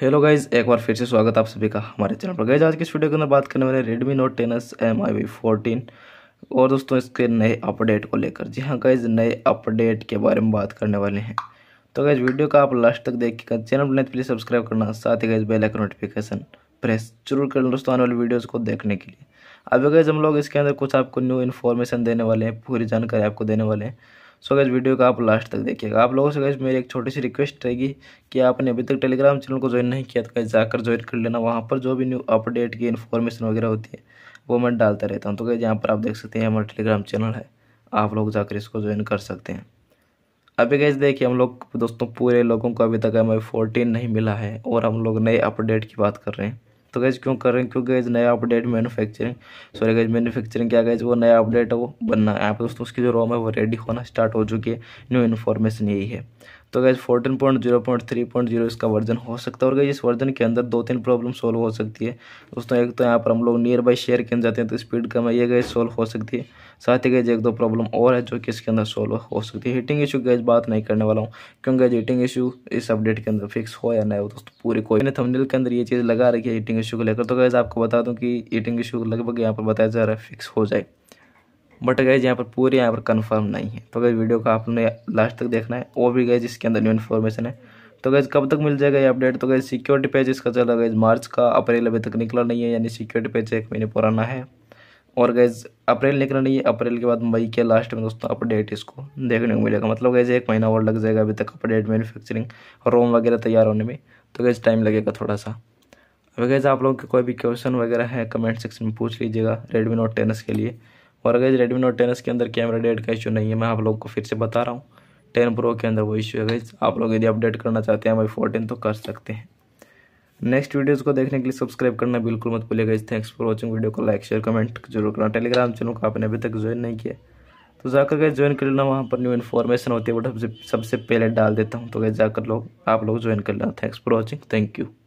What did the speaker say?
hello guys एक बार फिर से स्वागत आप सभी का हमारे चैनल पर गाइज आज के इस वीडियो के अंदर बात करने वाले Redmi note ten S M I V fourteen और दोस्तों इसके नए अपडेट को लेकर जी हाँ गाइज नए अपडेट के बारे में बात करने वाले हैं तो गाइज वीडियो का आप लास्ट तक देखिएगा चैनल पर प्लीज़ सब्सक्राइब तो करना साथ ही गाइज बेलाइक नोटिफिकेशन प्रेस जरूर कर दोस्तों आने वाली वीडियोज़ को देखने के लिए अभी गाइज हम लोग इसके अंदर कुछ आपको न्यू इन्फॉर्मेशन देने वाले हैं पूरी जानकारी आपको देने वाले हैं सो गैस वीडियो का आप लास्ट तक देखिएगा आप लोगों से गैस मेरी एक छोटी सी रिक्वेस्ट रहेगी कि आपने अभी तक टेलीग्राम चैनल को ज्वाइन नहीं किया तो गैस जाकर ज्वाइन कर लेना वहाँ पर जो भी न्यू अपडेट की इन्फॉर्मेशन वगैरह होती है वो मैं डालता रहता हूँ तो गैस यहाँ पर आप देख सकते हैं हमारा टेलीग्राम चैनल है आप लोग जाकर इसको ज्वाइन कर सकते हैं अभी गैस देखिए हम लोग दोस्तों पूरे लोगों को अभी तक एम आई फोर्टीन नहीं मिला है और हम लोग नए अपडेट की बात कर रहे हैं तो गैज क्यों कर रहे हैं क्योंकि गैज नया update manufacturing sorry guys manufacturing क्या गैज वो नया अपडेट है वो बनना है यहाँ पर दोस्तों उसकी जो रॉम है वो रेडी होना स्टार्ट हो चुकी है न्यू इन्फॉर्मेशन यही है तो guys fourteen point zero point three point zero इसका वर्जन हो सकता है और गई इस वर्जन के अंदर दो तीन प्रॉब्लम सॉल्व हो सकती है दोस्तों एक तो यहाँ पर हम लोग नियर बाई शेयर के जाते हैं तो स्पीड कम है ये गैस सॉल्व हो सकती है साथ ही गैस एक दो प्रॉब्लम और है जो कि इसके अंदर सॉल्व हो सकती है हीटिंग इशू गैस बात नहीं करने वाला हूँ क्योंकि गैस हीटिंग इशू इस अपडेट के अंदर फिक्स हो या नहीं हो दोस्तों पूरी कोई नहीं थंबनेल के अंदर ये चीज़ लगा रखी है हीटिंग इशू को लेकर तो गैस आपको बता दूँ कि हीटिंग इशू लगभग यहाँ पर बताया जा रहा है फिक्स हो जाए बट गैज यहाँ पर पूरे यहाँ पर कन्फर्म नहीं है तो गए वीडियो का आपने लास्ट तक देखना है वो भी गए जिसके अंदर न्यू इन्फॉर्मेशन है तो गैज कब तक मिल जाएगा ये अपडेट तो गए सिक्योरिटी पेज इसका चला गैज मार्च का अप्रैल अभी तक निकला नहीं है यानी सिक्योरिटी पेज एक महीने पुराना है और गैज अप्रैल निकला नहीं है अप्रैल के बाद मई के लास्ट में दोस्तों अपडेट इसको देखने को मिलेगा मतलब गैज एक महीना और लग जाएगा अभी तक अपडेट मैनुफैक्चरिंग रोम वगैरह तैयार होने में तो गैज टाइम लगेगा थोड़ा सा अभी गैज आप लोगों के कोई भी क्वेश्चन वगैरह है कमेंट सेक्शन में पूछ लीजिएगा रेडमी नोट टेनस के लिए और अगर रेडमी नोट टेन के अंदर कैमरा डेट का इशू नहीं है मैं आप लोग को फिर से बता रहा हूँ टेन प्रो के अंदर वो इशू है गई आप लोग यदि अपडेट करना चाहते हैं भाई फोर्टीन तो कर सकते हैं नेक्स्ट वीडियोज़ को देखने के लिए सब्सक्राइब करना बिल्कुल मत भूलिएगा इस थैंक्स फॉर वॉचिंग वीडियो को लाइक शेयर कमेंट जरूर करना टेलीग्राम चैनल को आपने अभी तक ज्वाइन नहीं किया तो जाकर गए ज्वाइन कर लेना वहाँ पर न्यू इन्फॉर्मेशन होती है वो सबसे सबसे पहले डाल देता हूँ तो गए जाकर लोग आप लोग ज्वाइन कर लेना thanks for watching thank you